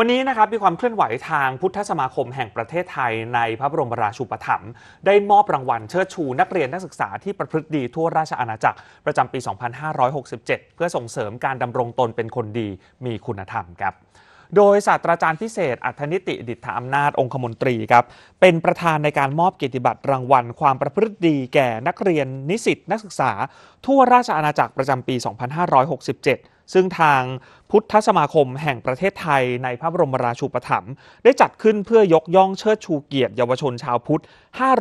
วันนี้นะครับ มีความเคลื่อนไหวทางพุทธสมาคมแห่งประเทศไทยในพระบรมราชูปถัมภ์ได้มอบรางวัลเชิดชูนักเรียนนักศึกษาที่ประพฤติดีทั่วราชอาณาจักรประจำปี 2567 เพื่อส่งเสริมการดำรงตนเป็นคนดีมีคุณธรรมครับ โดยศาสตราจารย์พิเศษอัธนิติดิษฐาอำนาจองคมนตรีครับเป็นประธานในการมอบเกียรติบัตรรางวัลความประพฤติดีแก่นักเรียนนิสิตนักศึกษาทั่วราชอาณาจักรประจำปี 2567ซึ่งทางพุทธสมาคมแห่งประเทศไทยในพระบรมราชูปถัมภ์ได้จัดขึ้นเพื่อยกย่องเชิดชูเกียรติเยาวชนชาวพุทธ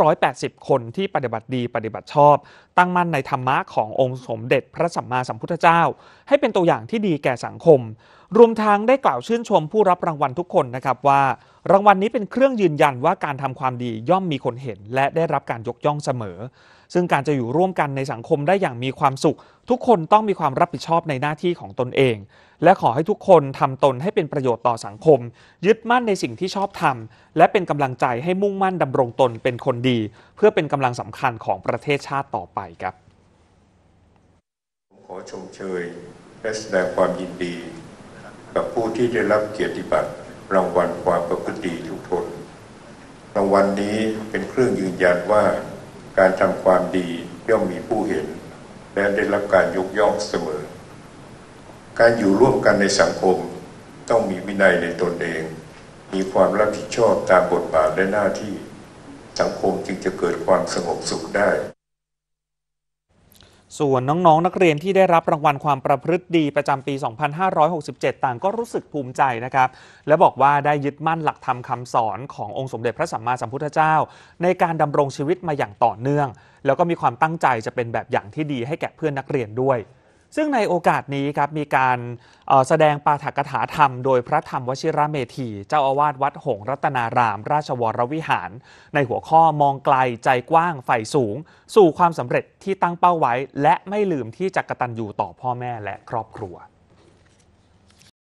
580 คนที่ปฏิบัติดีปฏิบัติชอบ ตั้งมั่นในธรรมะขององค์สมเด็จ พระสัมมาสัมพุทธเจ้า ให้เป็นตัวอย่างที่ดีแก่สังคม รวมทั้งได้กล่าวชื่นชมผู้รับรางวัลทุกคนนะครับว่ารางวัลนนี้เป็นเครื่องยืนยันว่าการทำความดีย่อมมีคนเห็นและได้รับการยกย่องเสมอ ซึ่งการจะอยู่ร่วมกันในสังคมได้อย่างมีความสุข ทุกคนต้องมีความรับผิดชอบในหน้าที่ของตนเอง และขอให้ทุกคนทำตนให้เป็นประโยชน์ต่อสังคม ยึดมั่นในสิ่งที่ชอบทำและเป็นกำลังใจให้มุ่งมั่นดำรงตนเป็นคนดี เพื่อเป็นกำลังสำคัญของประเทศชาติต่อไปครับ ผมขอชมเชยและแสดงความยินดีกับผู้ที่ได้รับเกียรติบัตรรางวัลความประพฤติทุกทนรางวัลนนี้เป็นเครื่องยืนยันว่าการทำความดีย่อมมีผู้เห็นและได้รับการยกย่องเสมอ การอยู่ร่วมกันในสังคมต้องมีวินัยในตนเอง มีความรับผิดชอบตามบทบาทและหน้าที่ สังคมจึงจะเกิดความสงบสุขได้ส่วนน้องๆนักเรียนที่ได้รับรางวัลความประพฤติดีประจำปี 2567 ต่างก็รู้สึกภูมิใจนะครับ และบอกว่าได้ยึดมั่นหลักธรรมคำสอนขององค์สมเด็จพระสัมมาสัมพุทธเจ้า ในการดำรงชีวิตมาอย่างต่อเนื่อง แล้วก็มีความตั้งใจจะเป็นแบบอย่างที่ดีให้แก่เพื่อนนักเรียนด้วยซึ่งในโอกาสนี้ครับมีการแสดงปาฐกถาธรรมโดยพระธรรมวชิระเมธี เจ้าอาวาสวัดหงรัตนารามราชวรวิหาร ในหัวข้อมองไกลใจกว้างใฝ่สูง สู่ความสำเร็จที่ตั้งเป้าไว้ และไม่ลืมที่จะกระตันอยู่ต่อพ่อแม่และครอบครัว